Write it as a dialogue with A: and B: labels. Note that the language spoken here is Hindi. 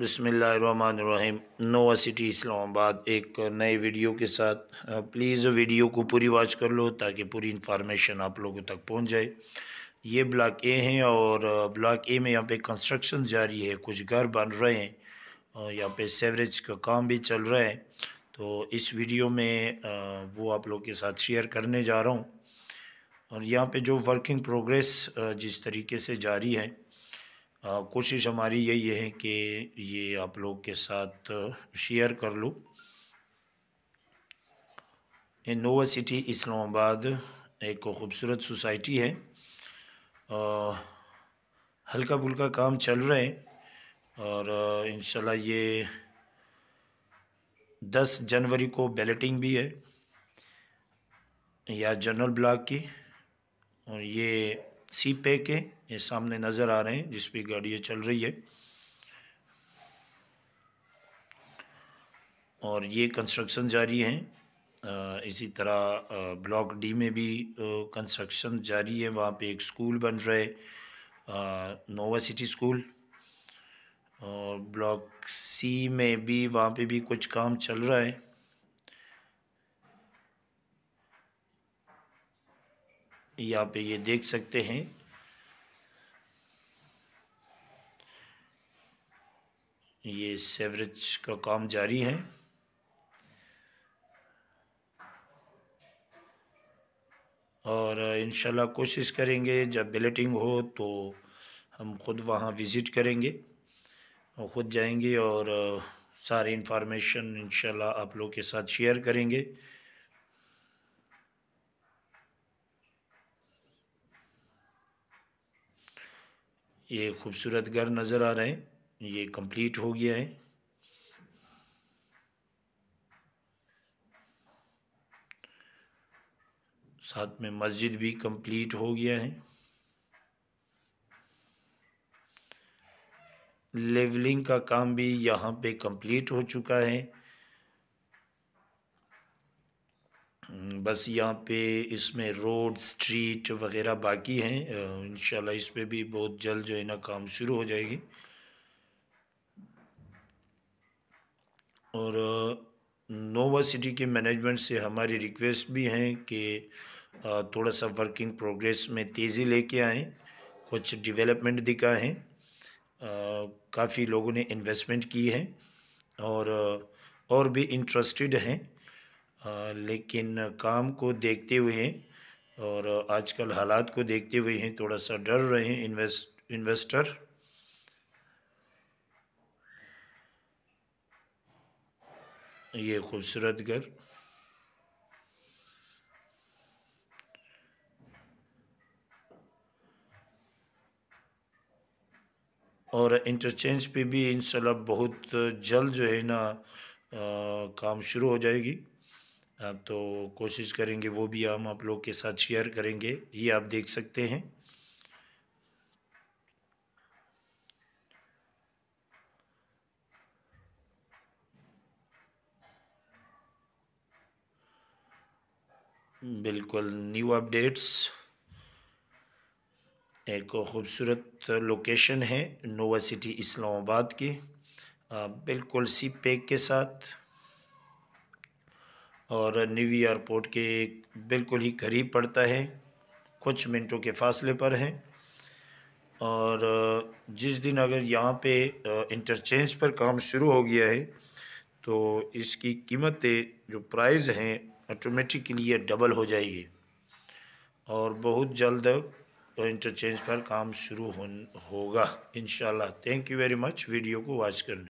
A: बसमिलीम नोवा सिटी इस्लामाबाद एक नए वीडियो के साथ प्लीज़ वीडियो को पूरी वॉच कर लो ताकि पूरी इन्फॉर्मेशन आप लोगों तक पहुंच जाए ये ब्लॉक ए हैं और ब्लॉक ए में यहाँ पे कंस्ट्रक्शन जारी है कुछ घर बन रहे हैं और यहाँ पे सेवरेज का काम भी चल रहा है तो इस वीडियो में वो आप लोग के साथ शेयर करने जा रहा हूँ और यहाँ पर जो वर्किंग प्रोग्रेस जिस तरीके से जारी है कोशिश हमारी यही है कि ये आप लोग के साथ शेयर कर लूँ इनोवा सिटी इस्लामाबाद एक खूबसूरत सोसाइटी है हल्का फुल्का काम चल रहे हैं और इन ये दस जनवरी को बैलेटिंग भी है या जनरल ब्लॉक की और ये सी पे के ये सामने नज़र आ रहे हैं जिस पे गाड़ी चल रही है और ये कंस्ट्रक्शन जारी है इसी तरह ब्लॉक डी में भी कंस्ट्रक्शन जारी है वहाँ पे एक स्कूल बन रहा है नोवा सिटी स्कूल और ब्लॉक सी में भी वहाँ पे भी कुछ काम चल रहा है यहाँ पे ये देख सकते हैं ये सेवरेज का काम जारी है और इन कोशिश करेंगे जब बिलेटिंग हो तो हम ख़ुद वहाँ विज़िट करेंगे और ख़ुद जाएंगे और सारी इन्फॉर्मेशन इन आप लोग के साथ शेयर करेंगे ये खूबसूरत घर नज़र आ रहे हैं ये कंप्लीट हो गया है साथ में मस्जिद भी कंप्लीट हो गया है लेवलिंग का काम भी यहाँ पे कंप्लीट हो चुका है हम्म, बस यहाँ पे इसमें रोड स्ट्रीट वगैरह बाकी हैं इन इस पर भी बहुत जल्द जो है ना काम शुरू हो जाएगी और नोवा सिटी के मैनेजमेंट से हमारी रिक्वेस्ट भी हैं कि थोड़ा सा वर्किंग प्रोग्रेस में तेज़ी लेके आएँ कुछ डेवलपमेंट दिखाएँ काफ़ी लोगों ने इन्वेस्टमेंट की है और और भी इंटरेस्टेड हैं लेकिन काम को देखते हुए और आजकल हालात को देखते हुए हैं थोड़ा सा डर रहे हैं इन्वेस्ट इन्वेस्टर ये खूबसूरत घर और इंटरचेंज पे भी इन बहुत जल्द जो है ना आ, काम शुरू हो जाएगी तो कोशिश करेंगे वो भी हम आप लोग के साथ शेयर करेंगे ये आप देख सकते हैं बिल्कुल न्यू अपडेट्स एक खूबसूरत लोकेशन है नोवा सिटी इस्लामाबाद की बिल्कुल सी पैक के साथ और न्यू एयरपोर्ट के बिल्कुल ही करीब पड़ता है कुछ मिनटों के फासले पर है और जिस दिन अगर यहाँ पे इंटरचेंज पर काम शुरू हो गया है तो इसकी कीमतें जो प्राइस हैं ऑटोमेटिकली ये डबल हो जाएगी और बहुत जल्द इंटरचेंज पर काम शुरू हो होगा इन thank you very much video को वॉच करने